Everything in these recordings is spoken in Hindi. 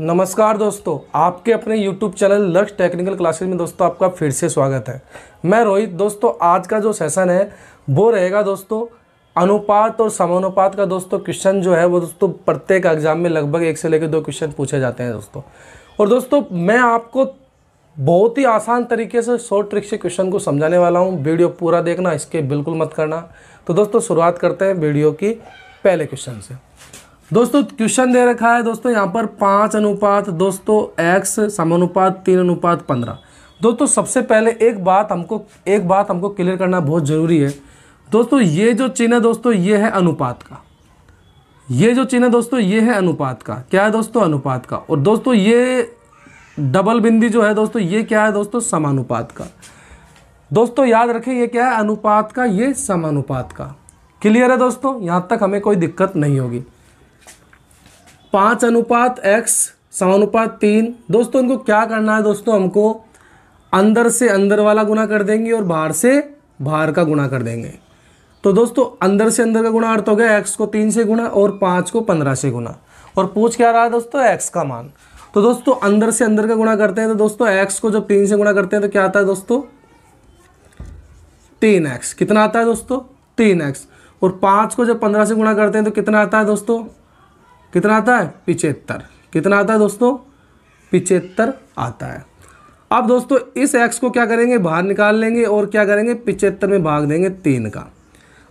नमस्कार दोस्तों आपके अपने YouTube channel Lakshya technical classes में दोस्तों आपका फिर से स्वागत है मैं रोहित दोस्तों आज का जो सेशन है वो रहेगा दोस्तों अनुपात और समानुपात का दोस्तों क्वेश्चन जो है वो दोस्तों प्रत्येक एग्जाम में लगभग एक से लेकर दो क्वेश्चन पूछे जाते हैं दोस्तों और दोस्तों मैं आपको बहुत ही आसान तरीके से शॉर्ट ट्रिक से क्वेश्चन को समझाने वाला हूँ वीडियो पूरा देखना इसके बिल्कुल मत करना तो दोस्तों शुरुआत करते हैं वीडियो की पहले क्वेश्चन से दोस्तों क्वेश्चन दे रखा है दोस्तों यहाँ पर पाँच अनुपात दोस्तों एक्स समानुपात तीन अनुपात पंद्रह दोस्तों सबसे पहले एक बात हमको एक बात हमको क्लियर करना बहुत ज़रूरी है दोस्तों ये जो चिन्ह है दोस्तों ये है अनुपात का ये जो चिन्ह है दोस्तों ये है अनुपात का क्या है दोस्तों अनुपात का और दोस्तों ये डबल बिंदी जो है दोस्तों ये क्या है दोस्तों समानुपात का दोस्तों याद रखें ये क्या है अनुपात का ये समानुपात का क्लियर है दोस्तों यहाँ तक हमें कोई दिक्कत नहीं होगी पाँच अनुपात एक्स समानुपात तीन दोस्तों इनको क्या करना है दोस्तों हमको अंदर से अंदर वाला गुना कर देंगे और बाहर से बाहर का गुना कर देंगे तो दोस्तों अंदर से अंदर का गुना अर्थ हो गया एक्स को तीन से गुना और पाँच को पंद्रह से गुना और पूछ क्या रहा है दोस्तों एक्स का मान तो दोस्तों अंदर से अंदर का गुणा करते हैं तो दोस्तों एक्स को जब तीन से गुणा करते हैं तो क्या आता है दोस्तों तीन एक्स कितना आता है दोस्तों तीन एक्स और पाँच को जब पंद्रह से गुणा करते हैं तो कितना आता है दोस्तों कितना आता है पिचहत्तर कितना आता है दोस्तों पिचहत्तर आता है अब दोस्तों इस एक्स को क्या करेंगे बाहर निकाल लेंगे और क्या करेंगे पिचहत्तर में भाग देंगे तीन का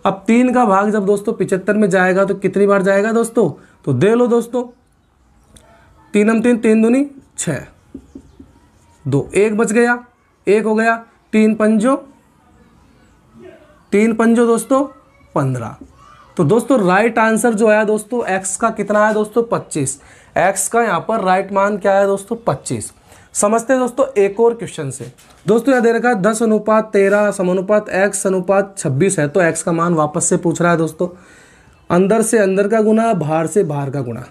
अब तीन का भाग जब दोस्तों पिचहत्तर में जाएगा तो कितनी बार जाएगा दोस्तों तो दे लो दोस्तों तीनम तीन तीन दूनी छ दो एक बच गया एक हो गया तीन पंजो तीन पंजो दोस्तों पंद्रह तो दोस्तों राइट आंसर जो है दोस्तों एक्स का कितना है दोस्तों पच्चीस एक्स का यहाँ पर राइट मान क्या है दोस्तों पच्चीस समझते हैं दोस्तों एक और क्वेश्चन से दोस्तों यहाँ दे रखा है दस अनुपात तेरह समानुपात एक्स अनुपात छब्बीस है तो एक्स का मान वापस से पूछ रहा है दोस्तों अंदर से अंदर का गुना बाहर से बाहर का गुना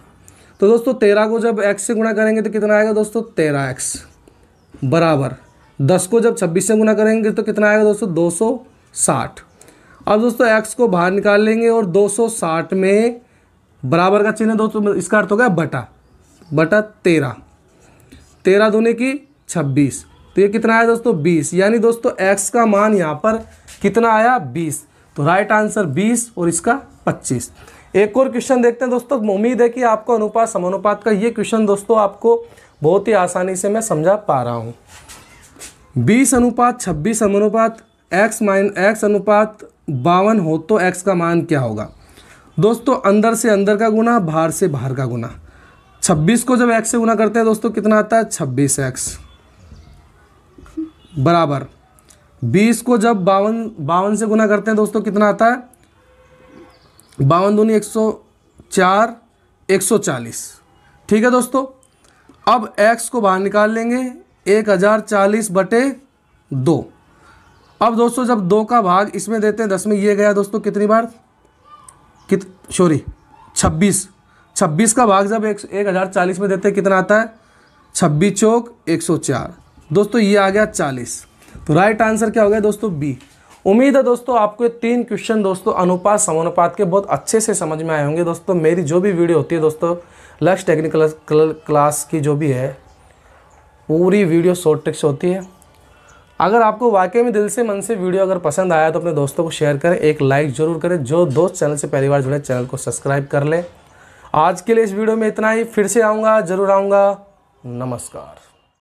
तो दोस्तों तेरह को जब एक्स से गुना करेंगे तो कितना आएगा दोस्तों तेरह एक्स बराबर दस को जब छब्बीस से गुना करेंगे तो कितना आएगा दोस्तों दो सौ साठ अब दोस्तों एक्स को बाहर निकाल लेंगे और 260 में बराबर का चिन्ह दोस्तों इसका अर्थ हो गया बटा बटा तेरह तेरह दोने की छब्बीस तो ये कितना आया दोस्तों बीस यानी दोस्तों एक्स का मान यहाँ पर कितना आया बीस तो राइट आंसर बीस और इसका पच्चीस एक और क्वेश्चन देखते हैं दोस्तों उम्मीद है कि आपको अनुपात समानुपात का ये क्वेश्चन दोस्तों आपको बहुत ही आसानी से मैं समझा पा रहा हूँ बीस अनुपात छब्बीस समानुपात एक्स माइन एक्स अनुपात बावन हो तो एक्स का मान क्या होगा दोस्तों अंदर से अंदर का गुना बाहर से बाहर का गुना छब्बीस को जब एक्स से गुना करते हैं दोस्तों कितना आता है छब्बीस एक्स बराबर बीस को जब बावन बावन से गुना करते हैं दोस्तों कितना आता है बावन दूनी एक सौ चार एक सौ चालीस ठीक है दोस्तों अब एक्स को बाहर निकाल लेंगे एक हज़ार चालीस बटे दो अब दोस्तों जब दो का भाग इसमें देते हैं दस में ये गया दोस्तों कितनी बार कित सॉरी छब्बीस छब्बीस का भाग जब एक एक हज़ार चालीस में देते हैं कितना आता है छब्बीस चौक एक सौ चार दोस्तों ये आ गया चालीस तो राइट आंसर क्या हो गया दोस्तों बी उम्मीद है दोस्तों आपको ये तीन क्वेश्चन दोस्तों अनुपात समानुपात के बहुत अच्छे से समझ में आए होंगे दोस्तों मेरी जो भी वीडियो होती है दोस्तों लक्ष्य टेक्निकल क्लास की जो भी है पूरी वीडियो शॉर्ट टेक्स होती है अगर आपको वाकई में दिल से मन से वीडियो अगर पसंद आया तो अपने दोस्तों को शेयर करें एक लाइक ज़रूर करें जो दोस्त चैनल से पहली बार जुड़े चैनल को सब्सक्राइब कर लें आज के लिए इस वीडियो में इतना ही फिर से आऊँगा ज़रूर आऊँगा नमस्कार